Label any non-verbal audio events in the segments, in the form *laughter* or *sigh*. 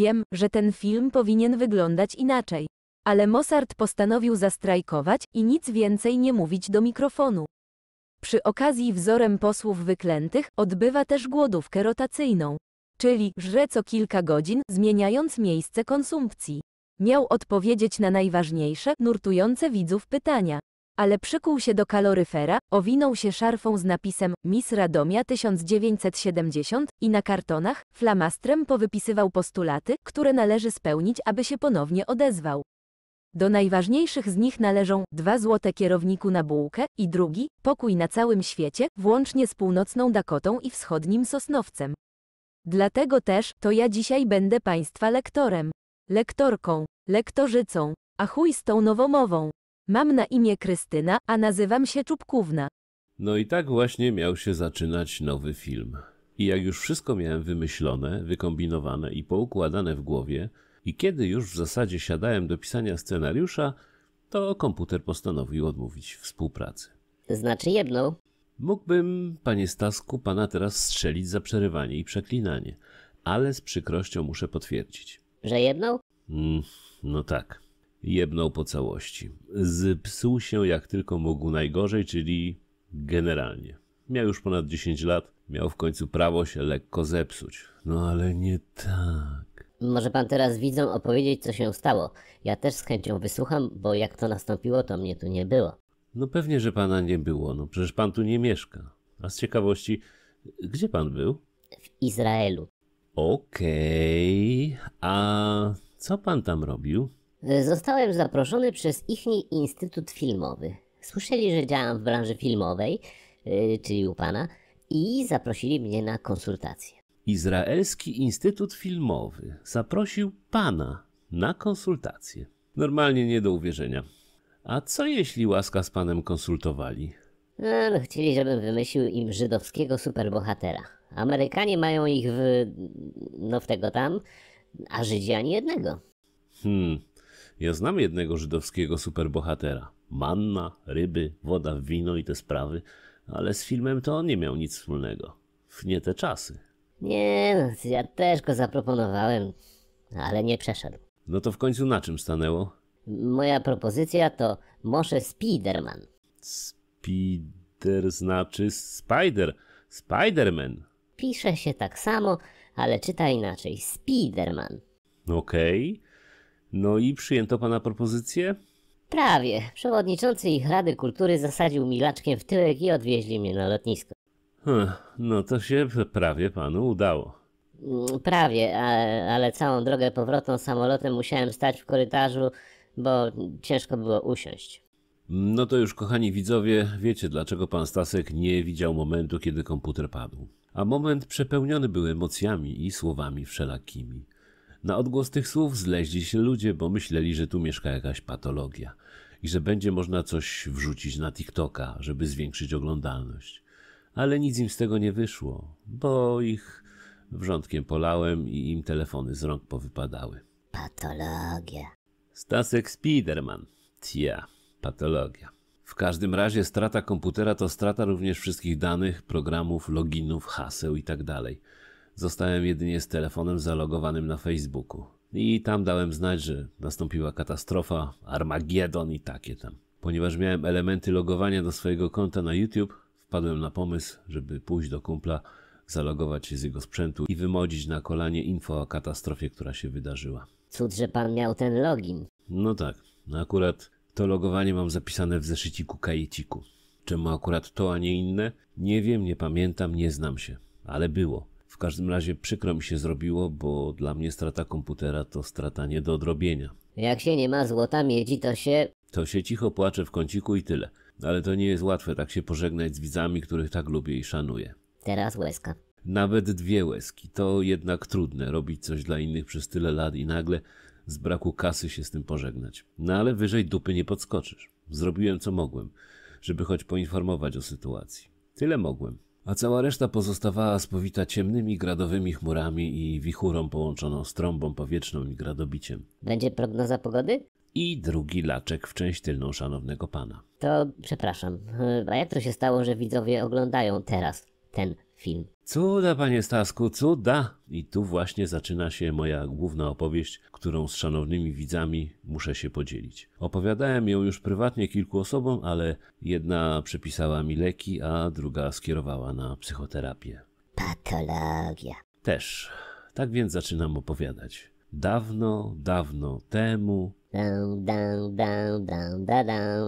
Wiem, że ten film powinien wyglądać inaczej. Ale Mossard postanowił zastrajkować i nic więcej nie mówić do mikrofonu. Przy okazji wzorem posłów wyklętych odbywa też głodówkę rotacyjną. Czyli żre co kilka godzin, zmieniając miejsce konsumpcji. Miał odpowiedzieć na najważniejsze, nurtujące widzów pytania ale przykuł się do kaloryfera, owinął się szarfą z napisem Miss Radomia 1970 i na kartonach flamastrem powypisywał postulaty, które należy spełnić, aby się ponownie odezwał. Do najważniejszych z nich należą dwa złote kierowniku na bułkę i drugi pokój na całym świecie, włącznie z północną Dakotą i wschodnim Sosnowcem. Dlatego też to ja dzisiaj będę Państwa lektorem, lektorką, lektorzycą, a chuj z tą nowomową. Mam na imię Krystyna, a nazywam się Czubkówna. No i tak właśnie miał się zaczynać nowy film. I jak już wszystko miałem wymyślone, wykombinowane i poukładane w głowie, i kiedy już w zasadzie siadałem do pisania scenariusza, to komputer postanowił odmówić współpracy. Znaczy jedną. Mógłbym, panie Stasku, pana teraz strzelić za przerywanie i przeklinanie, ale z przykrością muszę potwierdzić. Że jedną? Mm, no tak jebnął po całości. Zepsuł się jak tylko mógł najgorzej, czyli generalnie. Miał już ponad 10 lat, miał w końcu prawo się lekko zepsuć. No ale nie tak. Może pan teraz widzą opowiedzieć, co się stało. Ja też z chęcią wysłucham, bo jak to nastąpiło, to mnie tu nie było. No pewnie, że pana nie było, no przecież pan tu nie mieszka. A z ciekawości, gdzie pan był? W Izraelu. Okej, okay. a co pan tam robił? Zostałem zaproszony przez ichni Instytut Filmowy. Słyszeli, że działam w branży filmowej, y, czyli u pana, i zaprosili mnie na konsultację. Izraelski Instytut Filmowy zaprosił pana na konsultację. Normalnie nie do uwierzenia. A co jeśli łaska z panem konsultowali? No, no chcieli, żebym wymyślił im żydowskiego superbohatera. Amerykanie mają ich w... no w tego tam, a Żydzi ani jednego. Hmm, ja znam jednego żydowskiego superbohatera. Manna, ryby, woda, wino i te sprawy, ale z filmem to on nie miał nic wspólnego. W nie te czasy. Nie, no, ja też go zaproponowałem, ale nie przeszedł. No to w końcu na czym stanęło? Moja propozycja to może Spiderman. Spider znaczy Spider. Spiderman. Pisze się tak samo, ale czyta inaczej. Spiderman. Okej. Okay. No i przyjęto pana propozycję? Prawie. Przewodniczący ich Rady Kultury zasadził mi laczkiem w tyłek i odwieźli mnie na lotnisko. Hm, no to się prawie panu udało. Mm, prawie, ale, ale całą drogę powrotną samolotem musiałem stać w korytarzu, bo ciężko było usiąść. No to już, kochani widzowie, wiecie dlaczego pan Stasek nie widział momentu, kiedy komputer padł. A moment przepełniony był emocjami i słowami wszelakimi. Na odgłos tych słów zleźli się ludzie, bo myśleli, że tu mieszka jakaś patologia i że będzie można coś wrzucić na TikToka, żeby zwiększyć oglądalność. Ale nic im z tego nie wyszło, bo ich wrzątkiem polałem i im telefony z rąk powypadały. Patologia. Stasek Spiderman. Tia, patologia. W każdym razie strata komputera to strata również wszystkich danych, programów, loginów, haseł itd. Tak Zostałem jedynie z telefonem zalogowanym na Facebooku. I tam dałem znać, że nastąpiła katastrofa, Armagedon i takie tam. Ponieważ miałem elementy logowania do swojego konta na YouTube, wpadłem na pomysł, żeby pójść do kumpla, zalogować się z jego sprzętu i wymodzić na kolanie info o katastrofie, która się wydarzyła. Cud, że pan miał ten login. No tak, no akurat to logowanie mam zapisane w zeszyciku kajeciku. Czemu akurat to, a nie inne? Nie wiem, nie pamiętam, nie znam się, ale było. W każdym razie przykro mi się zrobiło, bo dla mnie strata komputera to strata nie do odrobienia. Jak się nie ma złota miedzi, to się... To się cicho płacze w kąciku i tyle. Ale to nie jest łatwe tak się pożegnać z widzami, których tak lubię i szanuję. Teraz łezka. Nawet dwie łezki. To jednak trudne, robić coś dla innych przez tyle lat i nagle z braku kasy się z tym pożegnać. No ale wyżej dupy nie podskoczysz. Zrobiłem co mogłem, żeby choć poinformować o sytuacji. Tyle mogłem a cała reszta pozostawała spowita ciemnymi gradowymi chmurami i wichurą połączoną z trąbą powietrzną i gradobiciem. Będzie prognoza pogody? I drugi laczek w część tylną szanownego pana. To przepraszam, e, a jak to się stało, że widzowie oglądają teraz ten film. Cuda, panie Stasku, cuda! I tu właśnie zaczyna się moja główna opowieść, którą z szanownymi widzami muszę się podzielić. Opowiadałem ją już prywatnie kilku osobom, ale jedna przepisała mi leki, a druga skierowała na psychoterapię. Patologia. Też. Tak więc zaczynam opowiadać. Dawno, dawno temu. Dun, dun, dun, dun,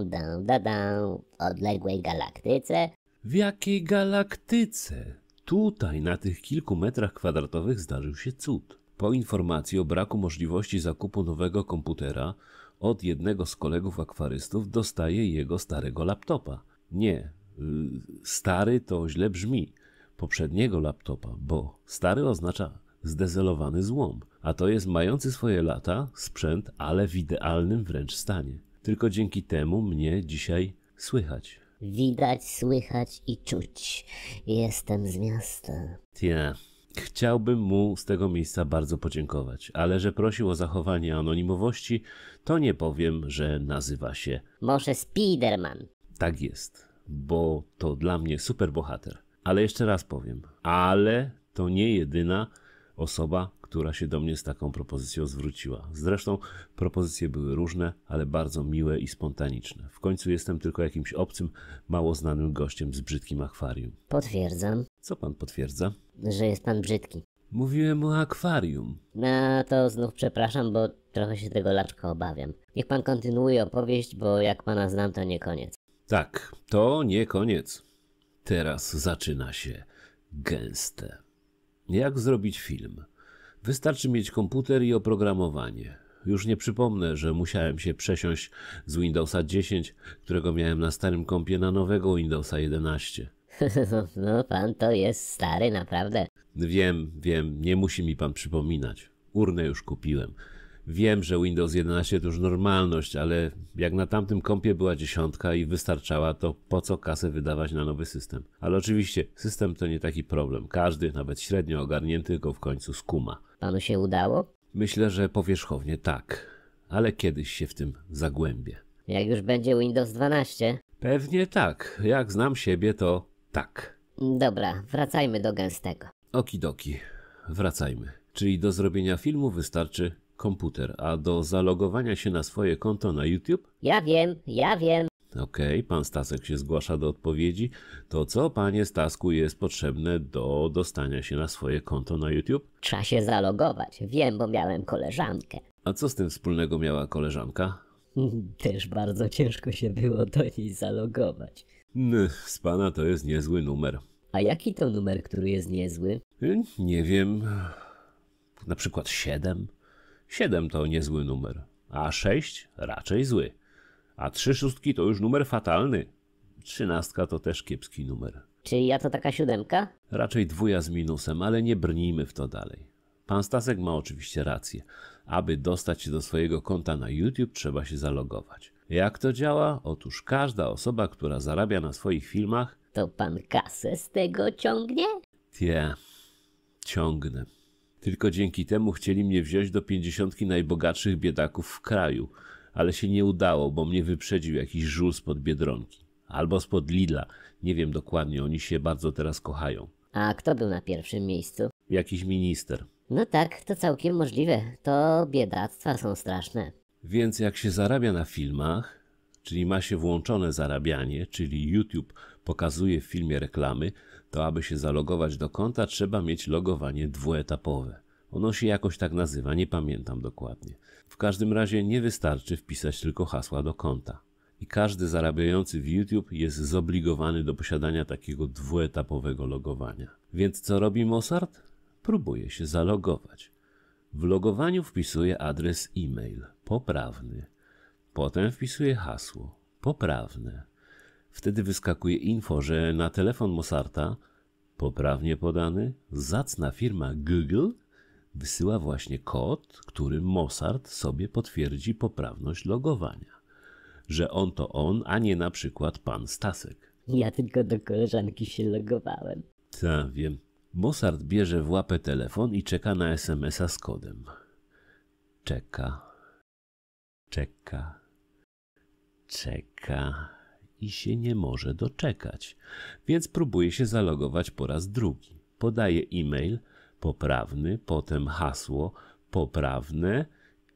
dun, dun, Odległej galaktyce. W jakiej galaktyce? Tutaj, na tych kilku metrach kwadratowych, zdarzył się cud. Po informacji o braku możliwości zakupu nowego komputera, od jednego z kolegów akwarystów dostaje jego starego laptopa. Nie, y, stary to źle brzmi. Poprzedniego laptopa, bo stary oznacza zdezelowany złom, a to jest mający swoje lata sprzęt, ale w idealnym wręcz stanie. Tylko dzięki temu mnie dzisiaj słychać widać, słychać i czuć. Jestem z miasta. Tja, Chciałbym mu z tego miejsca bardzo podziękować, ale że prosił o zachowanie anonimowości, to nie powiem, że nazywa się. Może Spiderman. Tak jest, bo to dla mnie superbohater. Ale jeszcze raz powiem, ale to nie jedyna osoba, która się do mnie z taką propozycją zwróciła. Zresztą propozycje były różne, ale bardzo miłe i spontaniczne. W końcu jestem tylko jakimś obcym, mało znanym gościem z brzydkim akwarium. Potwierdzam. Co pan potwierdza? Że jest pan brzydki. Mówiłem o akwarium. No to znów przepraszam, bo trochę się tego laczka obawiam. Niech pan kontynuuje opowieść, bo jak pana znam, to nie koniec. Tak, to nie koniec. Teraz zaczyna się gęste. Jak zrobić film? Wystarczy mieć komputer i oprogramowanie. Już nie przypomnę, że musiałem się przesiąść z Windowsa 10, którego miałem na starym kompie, na nowego Windowsa 11. *laughs* no, pan to jest stary, naprawdę. Wiem, wiem, nie musi mi pan przypominać. Urnę już kupiłem. Wiem, że Windows 11 to już normalność, ale jak na tamtym kompie była dziesiątka i wystarczała, to po co kasę wydawać na nowy system? Ale oczywiście system to nie taki problem. Każdy, nawet średnio ogarnięty, go w końcu skuma. Panu się udało? Myślę, że powierzchownie tak, ale kiedyś się w tym zagłębię. Jak już będzie Windows 12? Pewnie tak. Jak znam siebie, to tak. Dobra, wracajmy do gęstego. Okidoki, wracajmy. Czyli do zrobienia filmu wystarczy komputer, a do zalogowania się na swoje konto na YouTube? Ja wiem, ja wiem. Okej, okay, pan Stasek się zgłasza do odpowiedzi. To co, panie Stasku, jest potrzebne do dostania się na swoje konto na YouTube? Trzeba się zalogować. Wiem, bo miałem koleżankę. A co z tym wspólnego miała koleżanka? *laughs* Też bardzo ciężko się było do niej zalogować. Nch, z pana to jest niezły numer. A jaki to numer, który jest niezły? Nie wiem. Na przykład 7? 7 to niezły numer, a 6 raczej zły, a 3 szóstki to już numer fatalny. Trzynastka to też kiepski numer. Czy ja to taka siódemka? Raczej dwuja z minusem, ale nie brnijmy w to dalej. Pan Stasek ma oczywiście rację. Aby dostać się do swojego konta na YouTube, trzeba się zalogować. Jak to działa? Otóż każda osoba, która zarabia na swoich filmach. To pan kasę z tego ciągnie? Tie, ciągnę. Tylko dzięki temu chcieli mnie wziąć do pięćdziesiątki najbogatszych biedaków w kraju, ale się nie udało, bo mnie wyprzedził jakiś żul spod Biedronki. Albo spod Lidla. Nie wiem dokładnie, oni się bardzo teraz kochają. A kto był na pierwszym miejscu? Jakiś minister. No tak, to całkiem możliwe. To biedactwa są straszne. Więc jak się zarabia na filmach, czyli ma się włączone zarabianie, czyli YouTube pokazuje w filmie reklamy, to aby się zalogować do konta, trzeba mieć logowanie dwuetapowe. Ono się jakoś tak nazywa, nie pamiętam dokładnie. W każdym razie nie wystarczy wpisać tylko hasła do konta. I każdy zarabiający w YouTube jest zobligowany do posiadania takiego dwuetapowego logowania. Więc co robi Mozart? Próbuje się zalogować. W logowaniu wpisuje adres e-mail poprawny. Potem wpisuje hasło poprawne. Wtedy wyskakuje info, że na telefon Mossarta, poprawnie podany, zacna firma Google wysyła właśnie kod, którym Mossart sobie potwierdzi poprawność logowania. Że on to on, a nie na przykład pan Stasek. Ja tylko do koleżanki się logowałem. Ta, wiem. Mossart bierze w łapę telefon i czeka na SMS-a z kodem. Czeka. Czeka. Czeka i się nie może doczekać, więc próbuje się zalogować po raz drugi. Podaje e-mail poprawny, potem hasło poprawne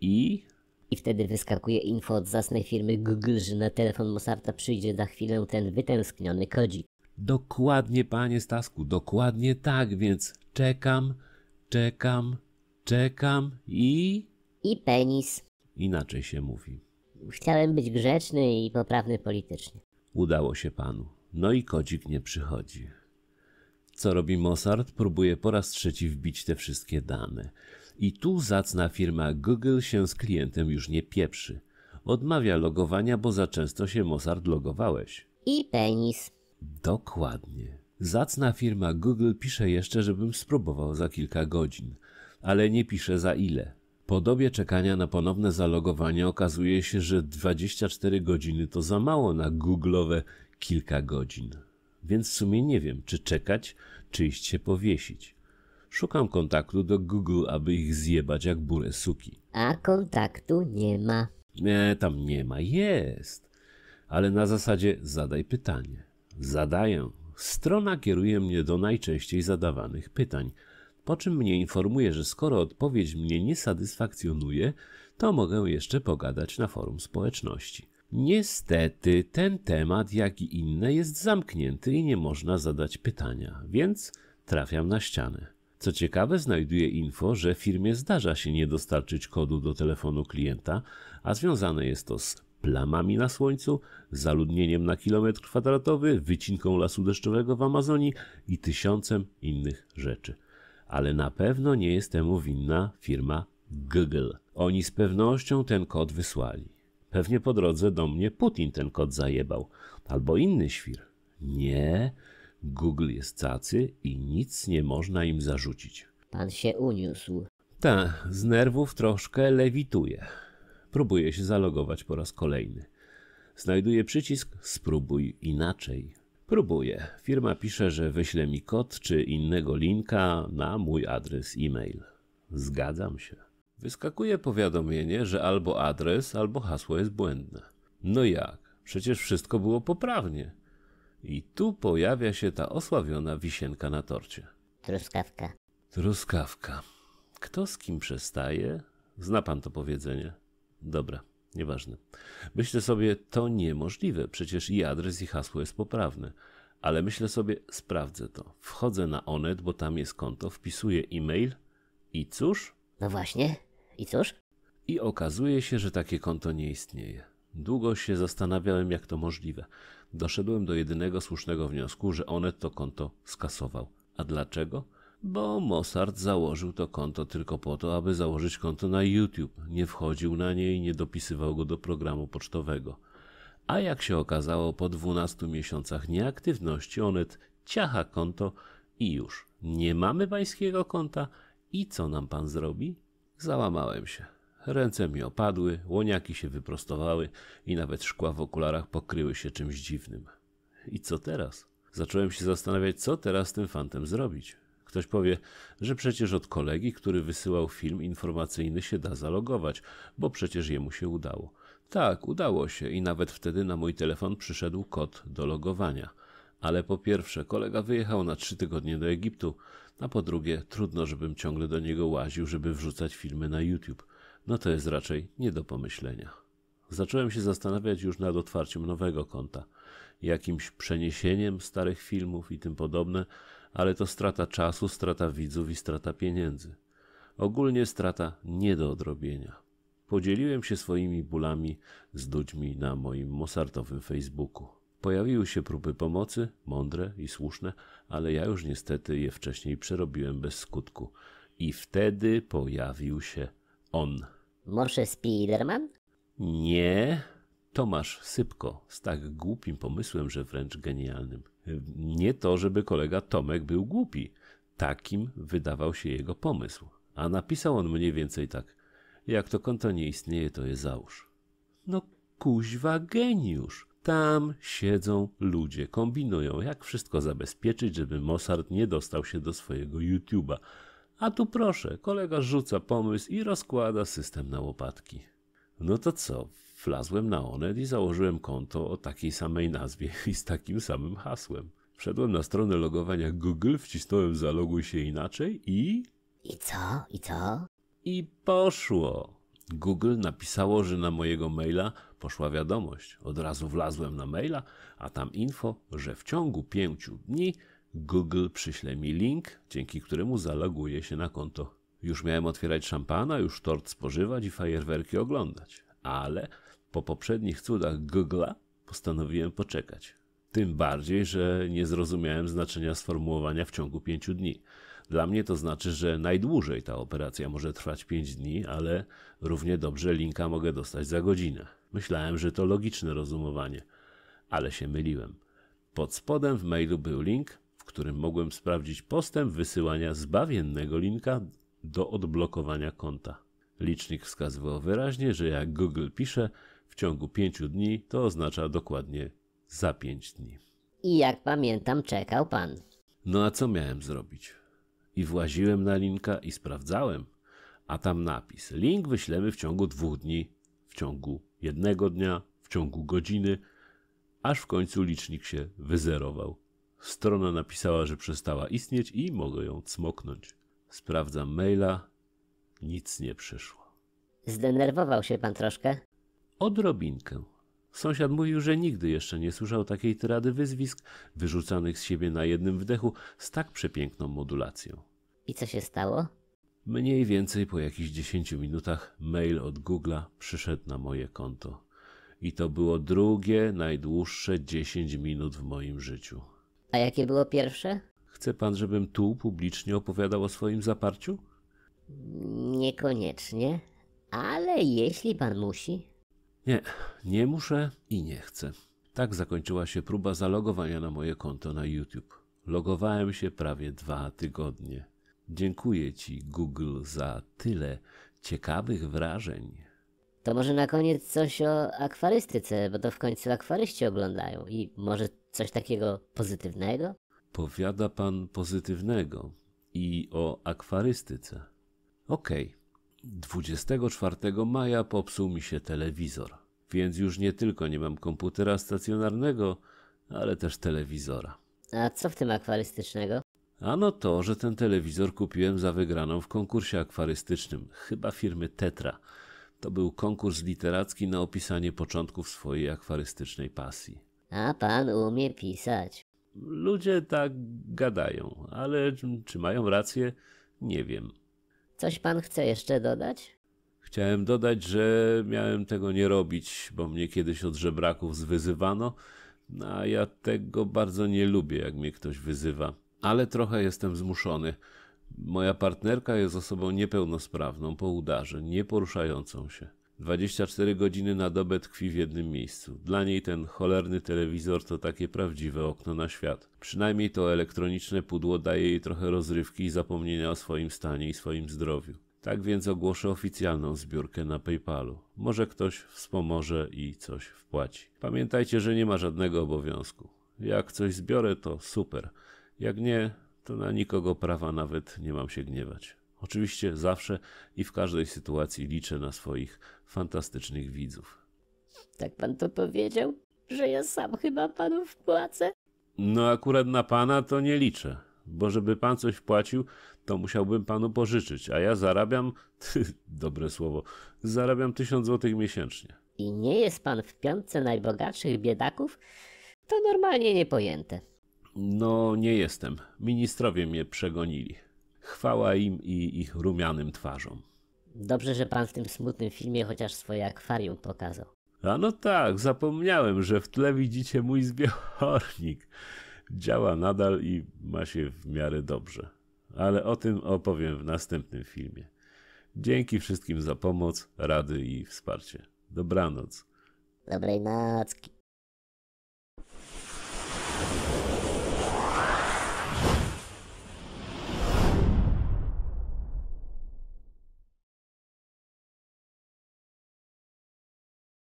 i i wtedy wyskakuje info od zasnej firmy Google, że na telefon Mosarta przyjdzie za chwilę ten wytęskniony kodzik. Dokładnie, panie Stasku, dokładnie tak, więc czekam, czekam, czekam i. I penis. Inaczej się mówi. Chciałem być grzeczny i poprawny politycznie. Udało się panu. No i kodzik nie przychodzi. Co robi Mossad? Próbuje po raz trzeci wbić te wszystkie dane. I tu zacna firma Google się z klientem już nie pieprzy. Odmawia logowania, bo za często się Mossad logowałeś. I penis. Dokładnie. Zacna firma Google pisze jeszcze, żebym spróbował za kilka godzin, ale nie pisze za ile. Po dobie czekania na ponowne zalogowanie okazuje się, że 24 godziny to za mało na googlowe kilka godzin. Więc w sumie nie wiem, czy czekać, czy iść się powiesić. Szukam kontaktu do Google, aby ich zjebać jak burę suki. A kontaktu nie ma. Nie, tam nie ma, jest. Ale na zasadzie zadaj pytanie. Zadaję. Strona kieruje mnie do najczęściej zadawanych pytań – po czym mnie informuje, że skoro odpowiedź mnie nie satysfakcjonuje, to mogę jeszcze pogadać na forum społeczności. Niestety ten temat, jak i inne, jest zamknięty i nie można zadać pytania, więc trafiam na ścianę. Co ciekawe, znajduję info, że firmie zdarza się nie dostarczyć kodu do telefonu klienta, a związane jest to z plamami na słońcu, zaludnieniem na kilometr kwadratowy, wycinką lasu deszczowego w Amazonii i tysiącem innych rzeczy ale na pewno nie jest temu winna firma Google. Oni z pewnością ten kod wysłali. Pewnie po drodze do mnie Putin ten kod zajebał, albo inny świr. Nie, Google jest cacy i nic nie można im zarzucić. Pan się uniósł. Ta, z nerwów troszkę lewituje. Próbuję się zalogować po raz kolejny. Znajduję przycisk Spróbuj inaczej. Próbuję. Firma pisze, że wyśle mi kod czy innego linka na mój adres e-mail. Zgadzam się. Wyskakuje powiadomienie, że albo adres, albo hasło jest błędne. No jak? Przecież wszystko było poprawnie. I tu pojawia się ta osławiona wisienka na torcie. Truskawka. Truskawka. Kto z kim przestaje? Zna pan to powiedzenie. Dobra. Nieważne. Myślę sobie, to niemożliwe, przecież i adres, i hasło jest poprawne. Ale myślę sobie, sprawdzę to. Wchodzę na Onet, bo tam jest konto, wpisuję e-mail i cóż? No właśnie, i cóż? I okazuje się, że takie konto nie istnieje. Długo się zastanawiałem, jak to możliwe. Doszedłem do jedynego słusznego wniosku, że Onet to konto skasował. A dlaczego? bo Mossad założył to konto tylko po to, aby założyć konto na YouTube. Nie wchodził na nie i nie dopisywał go do programu pocztowego. A jak się okazało, po 12 miesiącach nieaktywności Onet ciacha konto i już. Nie mamy pańskiego konta i co nam pan zrobi? Załamałem się. Ręce mi opadły, łoniaki się wyprostowały i nawet szkła w okularach pokryły się czymś dziwnym. I co teraz? Zacząłem się zastanawiać, co teraz z tym fantem zrobić. Ktoś powie, że przecież od kolegi, który wysyłał film informacyjny się da zalogować, bo przecież jemu się udało. Tak, udało się i nawet wtedy na mój telefon przyszedł kod do logowania. Ale po pierwsze, kolega wyjechał na trzy tygodnie do Egiptu, a po drugie, trudno, żebym ciągle do niego łaził, żeby wrzucać filmy na YouTube. No to jest raczej nie do pomyślenia. Zacząłem się zastanawiać już nad otwarciem nowego konta, jakimś przeniesieniem starych filmów i tym podobne, ale to strata czasu, strata widzów i strata pieniędzy. Ogólnie strata nie do odrobienia. Podzieliłem się swoimi bólami z ludźmi na moim mosartowym Facebooku. Pojawiły się próby pomocy, mądre i słuszne, ale ja już niestety je wcześniej przerobiłem bez skutku. I wtedy pojawił się on. Może Spiderman? Nie, Tomasz Sypko z tak głupim pomysłem, że wręcz genialnym. Nie to, żeby kolega Tomek był głupi. Takim wydawał się jego pomysł. A napisał on mniej więcej tak. Jak to konto nie istnieje, to je załóż. No kuźwa geniusz. Tam siedzą ludzie, kombinują, jak wszystko zabezpieczyć, żeby Mossad nie dostał się do swojego YouTube'a. A tu proszę, kolega rzuca pomysł i rozkłada system na łopatki. No to co, Wlazłem na Onet i założyłem konto o takiej samej nazwie *laughs* i z takim samym hasłem. Wszedłem na stronę logowania Google, wcisnąłem zaloguj się inaczej i... I co? I co? I poszło. Google napisało, że na mojego maila poszła wiadomość. Od razu wlazłem na maila, a tam info, że w ciągu pięciu dni Google przyśle mi link, dzięki któremu zaloguję się na konto. Już miałem otwierać szampana, już tort spożywać i fajerwerki oglądać ale po poprzednich cudach Google'a postanowiłem poczekać. Tym bardziej, że nie zrozumiałem znaczenia sformułowania w ciągu 5 dni. Dla mnie to znaczy, że najdłużej ta operacja może trwać 5 dni, ale równie dobrze linka mogę dostać za godzinę. Myślałem, że to logiczne rozumowanie, ale się myliłem. Pod spodem w mailu był link, w którym mogłem sprawdzić postęp wysyłania zbawiennego linka do odblokowania konta. Licznik wskazywał wyraźnie, że jak Google pisze w ciągu 5 dni, to oznacza dokładnie za 5 dni. I jak pamiętam, czekał pan. No a co miałem zrobić? I właziłem na linka i sprawdzałem, a tam napis: Link wyślemy w ciągu dwóch dni, w ciągu jednego dnia, w ciągu godziny, aż w końcu licznik się wyzerował. Strona napisała, że przestała istnieć i mogę ją cmoknąć. Sprawdzam maila, nic nie przyszło. Zdenerwował się pan troszkę? Odrobinkę. Sąsiad mówił, że nigdy jeszcze nie słyszał takiej tyrady wyzwisk wyrzucanych z siebie na jednym wdechu z tak przepiękną modulacją. I co się stało? Mniej więcej po jakichś 10 minutach mail od Google'a przyszedł na moje konto. I to było drugie, najdłuższe 10 minut w moim życiu. A jakie było pierwsze? Chce pan, żebym tu publicznie opowiadał o swoim zaparciu? Niekoniecznie, ale jeśli pan musi. Nie, nie muszę i nie chcę. Tak zakończyła się próba zalogowania na moje konto na YouTube. Logowałem się prawie dwa tygodnie. Dziękuję Ci, Google, za tyle ciekawych wrażeń. To może na koniec coś o akwarystyce, bo to w końcu akwaryści oglądają i może coś takiego pozytywnego? Powiada pan pozytywnego i o akwarystyce. Okej, 24 maja popsuł mi się telewizor, więc już nie tylko nie mam komputera stacjonarnego, ale też telewizora. A co w tym akwarystycznego? Ano to, że ten telewizor kupiłem za wygraną w konkursie akwarystycznym, chyba firmy Tetra. To był konkurs literacki na opisanie początków swojej akwarystycznej pasji. A pan umie pisać. Ludzie tak gadają, ale czy mają rację, nie wiem. Coś pan chce jeszcze dodać? Chciałem dodać, że miałem tego nie robić, bo mnie kiedyś od żebraków zwyzywano, no, a ja tego bardzo nie lubię, jak mnie ktoś wyzywa. Ale trochę jestem zmuszony. Moja partnerka jest osobą niepełnosprawną po udarze, nieporuszającą się. 24 godziny na dobę tkwi w jednym miejscu. Dla niej ten cholerny telewizor to takie prawdziwe okno na świat. Przynajmniej to elektroniczne pudło daje jej trochę rozrywki i zapomnienia o swoim stanie i swoim zdrowiu. Tak więc ogłoszę oficjalną zbiórkę na PayPalu. Może ktoś wspomoże i coś wpłaci. Pamiętajcie, że nie ma żadnego obowiązku. Jak coś zbiorę, to super. Jak nie, to na nikogo prawa nawet nie mam się gniewać. Oczywiście zawsze i w każdej sytuacji liczę na swoich fantastycznych widzów. Tak pan to powiedział? Że ja sam chyba panu wpłacę? No akurat na pana to nie liczę, bo żeby pan coś wpłacił, to musiałbym panu pożyczyć, a ja zarabiam, *laughs* dobre słowo, zarabiam tysiąc złotych miesięcznie. I nie jest pan w piątce najbogatszych biedaków? To normalnie niepojęte. No nie jestem. Ministrowie mnie przegonili. Chwała im i ich rumianym twarzom. Dobrze, że pan w tym smutnym filmie chociaż swoje akwarium pokazał. A no tak, zapomniałem, że w tle widzicie mój zbiornik. Działa nadal i ma się w miarę dobrze. Ale o tym opowiem w następnym filmie. Dzięki wszystkim za pomoc, rady i wsparcie. Dobranoc. Dobrej nocki.